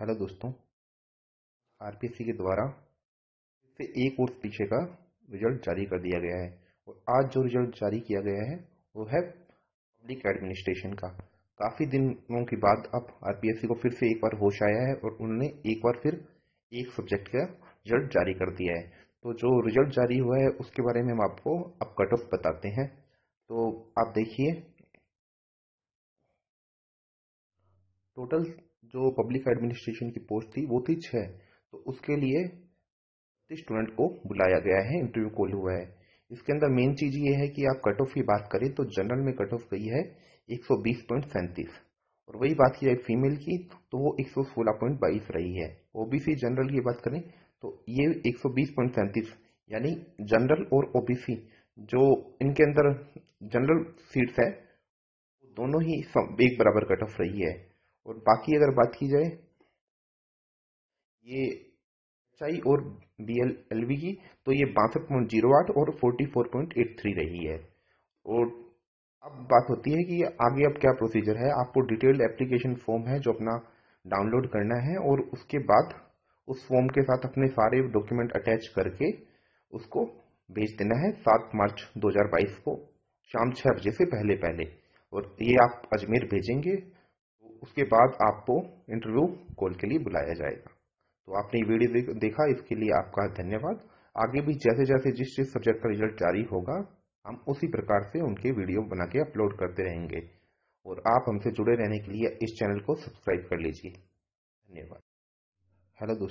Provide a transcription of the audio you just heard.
hello दोस्तों RPSC के द्वारा से एक और पीछे का रिजल्ट जारी कर दिया गया है और आज जो रिजल्ट जारी किया गया है वो है पब्लिक एडमिनिस्ट्रेशन का काफ़ी दिनों के बाद अब आरपीएससी को फिर से एक बार होश आया है और उन्होंने एक बार फिर एक सब्जेक्ट का रिजल्ट जारी कर दिया है तो जो रिजल्ट जारी हुआ है उसके बारे में हम आपको अब कट ऑफ बताते हैं तो आप देखिए टोटल जो पब्लिक एडमिनिस्ट्रेशन की पोस्ट थी वो थी छः तो उसके लिए स्टूडेंट को बुलाया गया है इंटरव्यू कॉल हुआ है इसके अंदर मेन चीज़ ये है कि आप कट ऑफ की बात करें तो जनरल में कट ऑफ गई है एक सौ बीस पॉइंट सैंतीस और वही बात की जाए फीमेल की तो वो एक सौ सोलह पॉइंट बाईस रही है ओबीसी जनरल की बात करें तो ये एक सौ बीस पॉइंट सैंतीस यानी जनरल और ओबीसी जो इनके अंदर जनरल सीट्स है दोनों ही एक बराबर कट ऑफ रही है और बाकी अगर बात की जाए ये एचआई और बी एल एल वी की तो ये बासठ पॉइंट जीरो आठ और forty four point eight three रही है और अब बात होती है कि आगे अब क्या प्रोसीजर है आपको डिटेल्ड एप्लीकेशन फॉर्म है जो अपना डाउनलोड करना है और उसके बाद उस फॉर्म के साथ अपने सारे डॉक्यूमेंट अटैच करके उसको भेज देना है सात मार्च 2022 को शाम छह बजे से पहले पहले और ये आप अजमेर भेजेंगे उसके बाद आपको इंटरव्यू कॉल के लिए बुलाया जाएगा तो आपने ये वीडियो देखा इसके लिए आपका धन्यवाद आगे भी जैसे जैसे जिस जिस सब्जेक्ट का रिजल्ट जारी होगा हम उसी प्रकार से उनके वीडियो बना के अपलोड करते रहेंगे और आप हमसे जुड़े रहने के लिए इस चैनल को सब्सक्राइब कर लीजिए धन्यवाद हेलो दोस्तों